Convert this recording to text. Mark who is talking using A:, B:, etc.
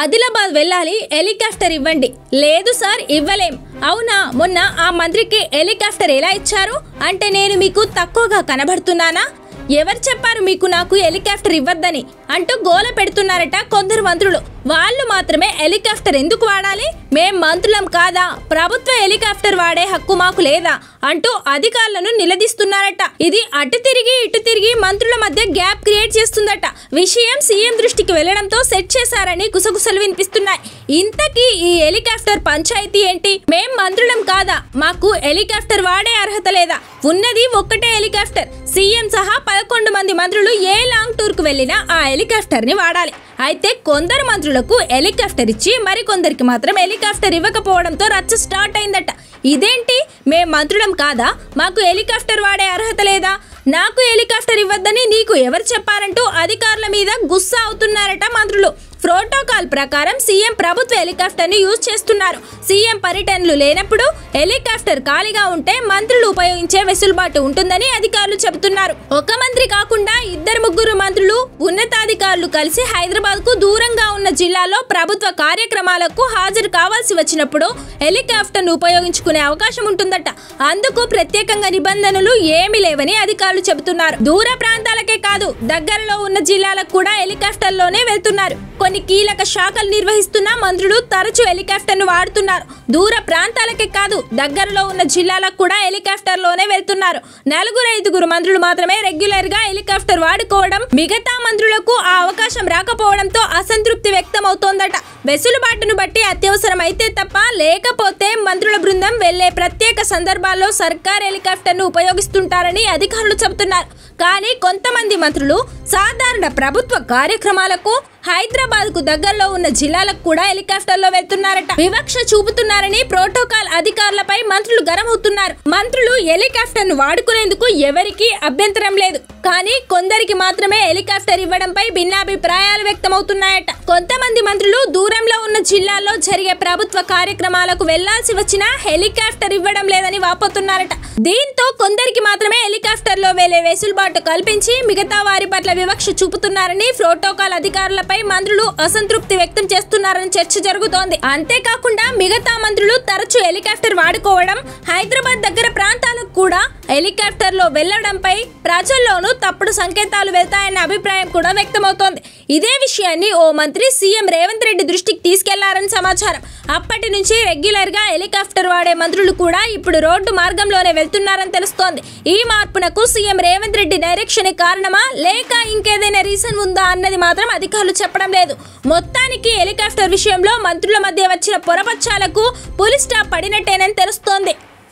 A: ఆదిలాబాద్ వెళ్ళాలి హెలికాప్టర్ ఇవ్వండి లేదు సార్ ఇవ్వలేం అవునా మొన్న ఆ మంత్రికి హెలికాప్టర్ ఎలా ఇచ్చారు అంటే నేను మీకు తక్కువగా కనబడుతున్నానా ఎవరు చెప్పారు మీకు నాకు హెలికాప్టర్ ఇవ్వద్దని అంటూ గోల పెడుతున్నారట కొందరు మంత్రులు వాళ్ళు మాత్రమే హెలికాప్టర్ ఎందుకు వాడాలి మేం మంత్రులం కాదా ప్రభుత్వ హెలికాప్టర్ వాడే హక్కు మాకు లేదా అంటూ అధికారులను నిలదీస్తున్నారట ఇది అటు తిరిగి ఇటు తిరిగి మంత్రుల మధ్య గ్యాప్ క్రియేట్ చేస్తుందట విషయం సీఎం దృష్టికి వెళ్లడంతో సెట్ చేశారని గుసగుసలు వినిపిస్తున్నాయి ఇంతకీ ఈ హెలికాప్టర్ పంచాయతీ ఏంటి మేం మంత్రులం కాదా మాకు హెలికాప్టర్ వాడే అర్హత లేదా ఉన్నది ఒక్కటే హెలికాప్టర్ సీఎం సహా పదకొండు మంది మంత్రులు ఏ లాంగ్ టూర్కు వెళ్ళినా ఆ హెలికాప్టర్ని వాడాలి అయితే కొందరు మంత్రులు మిత్రులకు హెలికాప్టర్ ఇచ్చి మరికొందరికి మాత్రం హెలికాప్టర్ ఇవ్వకపోవడంతో రచ్చ స్టార్ట్ అయిందట ఇదేంటి మేం మంత్రులం కాదా మాకు హెలికాప్టర్ వాడే అర్హత లేదా నాకు హెలికాప్టర్ ఇవ్వద్దని నీకు ఎవరు చెప్పారంటూ అధికారుల మీద గుస్సా అవుతున్నారట మంత్రులు ప్రోటోకాల్ ప్రకారం సీఎం ప్రభుత్వ హెలికాప్టర్ని యూజ్ చేస్తున్నారు సీఎం పర్యటనలు లేనప్పుడు హెలికాప్టర్ ఖాళీగా ఉంటే మంత్రులు ఉపయోగించే వెసులుబాటు ఉంటుందని అధికారులు చెబుతున్నారు ఒక మంత్రి కాకుండా ఇద్దరు ముగ్గురు మంత్రులు ఉన్నతాధికారులు కలిసి హైదరాబాద్ కు దూరంగా ఉన్న జిల్లాలో ప్రభుత్వ కార్యక్రమాలకు హాజరు కావాల్సి వచ్చినప్పుడు హెలికాప్టర్ను ఉపయోగించుకునే అవకాశం ఉంటుందట అందుకు ప్రత్యేకంగా నిబంధనలు ఏమీ లేవని అధికారులు చెబుతున్నారు దూర ప్రాంతాలకే కాదు దగ్గరలో ఉన్న జిల్లాలకు కూడా హెలికాప్టర్లోనే వెళ్తున్నారు కొన్ని అని కీలక శాఖలు నిర్వహిస్తున్న మంత్రులు తరచూ హెలికాప్టర్ను వాడుతున్నారు దూర ప్రాంతాలకే కాదు దగ్గరలో ఉన్న జిల్లాలకు కూడా హెలికాప్టర్లోనే వెళ్తున్నారు నలుగురు ఐదుగురు మంత్రులు మాత్రమే రెగ్యులర్గా హెలికాప్టర్ వాడుకోవడం మిగతా మంత్రులకు ఆ అవకాశం రాకపోవడంతో అసంతృప్తి వ్యక్తమవుతోందట వెసులుబాటును బట్టి అత్యవసరమైతే తప్ప లేకపోతే మంత్రుల బృందం వెళ్లే ప్రత్యేక సందర్భాల్లో సర్కార్ హెలికాప్టర్ను ఉపయోగిస్తుంటారని అధికారులు చెబుతున్నారు కానీ కొంతమంది మంత్రులు సాధారణ ప్రభుత్వ కార్యక్రమాలకు హైదరాబాద్ కు దగ్గరలో ఉన్న జిల్లాలకు కూడా హెలికాప్టర్లో వెళ్తున్నారట వివక్ష చూపుతున్నారని ప్రోటోకాల్ అధికారులపై మంత్రులు గరమవుతున్నారు మంత్రులు హెలికాప్టర్ ను వాడుకునేందుకు ఎవరికీ అభ్యంతరం లేదు కానీ కొందరికి మాత్రమే హెలికాప్టర్ ఇవ్వడంపై భిన్నాభిప్రాయాలు వ్యక్తమవుతున్నాయట కొంతమంది మంత్రులు దూరంలో ఉన్న జిల్లాల్లో జరిగే ప్రభుత్వ కార్యక్రమాలకు వెళ్లాల్సి వచ్చినా హెలికాప్టర్ ఇవ్వడం లేదని వాపోతున్నారట దీంతో కొందరికి మాత్రమే హెలికాప్టర్ లో వెళ్లే వెసులుబాటు కల్పించి మిగతా వారి పట్ల వివక్ష చూపుతున్నారని ప్రోటోకాల్ అధికారులపై మంత్రులు అసంతృప్తి వ్యక్తం చేస్తున్నారని చర్చ జరుగుతోంది అంతేకాకుండా మిగతా మంత్రులు తరచూ హెలికాప్టర్ వాడుకోవడం హైదరాబాద్ దగ్గర ప్రాంతాలు హెలికాప్టర్లో వెళ్లడంపై ప్రజల్లోనూ తప్పుడు సంకేతాలు వెళ్తాయన్న అభిప్రాయం కూడా వ్యక్తమవుతోంది ఇదే విషయాన్ని ఓ మంత్రి సీఎం రేవంత్ రెడ్డి దృష్టికి తీసుకెళ్లారని సమాచారం అప్పటి నుంచి రెగ్యులర్గా హెలికాప్టర్ వాడే మంత్రులు కూడా ఇప్పుడు రోడ్డు మార్గంలోనే వెళ్తున్నారని తెలుస్తోంది ఈ మార్పునకు సీఎం రేవంత్ రెడ్డి డైరెక్షన్ కారణమా లేక ఇంకేదైనా రీజన్ ఉందా అన్నది మాత్రం అధికారులు చెప్పడం లేదు మొత్తానికి హెలికాప్టర్ విషయంలో మంత్రుల మధ్య వచ్చిన పొరపచ్చాలకు పులిస్టాప్ స్టాప్ పడినట్టేనని తెలుస్తోంది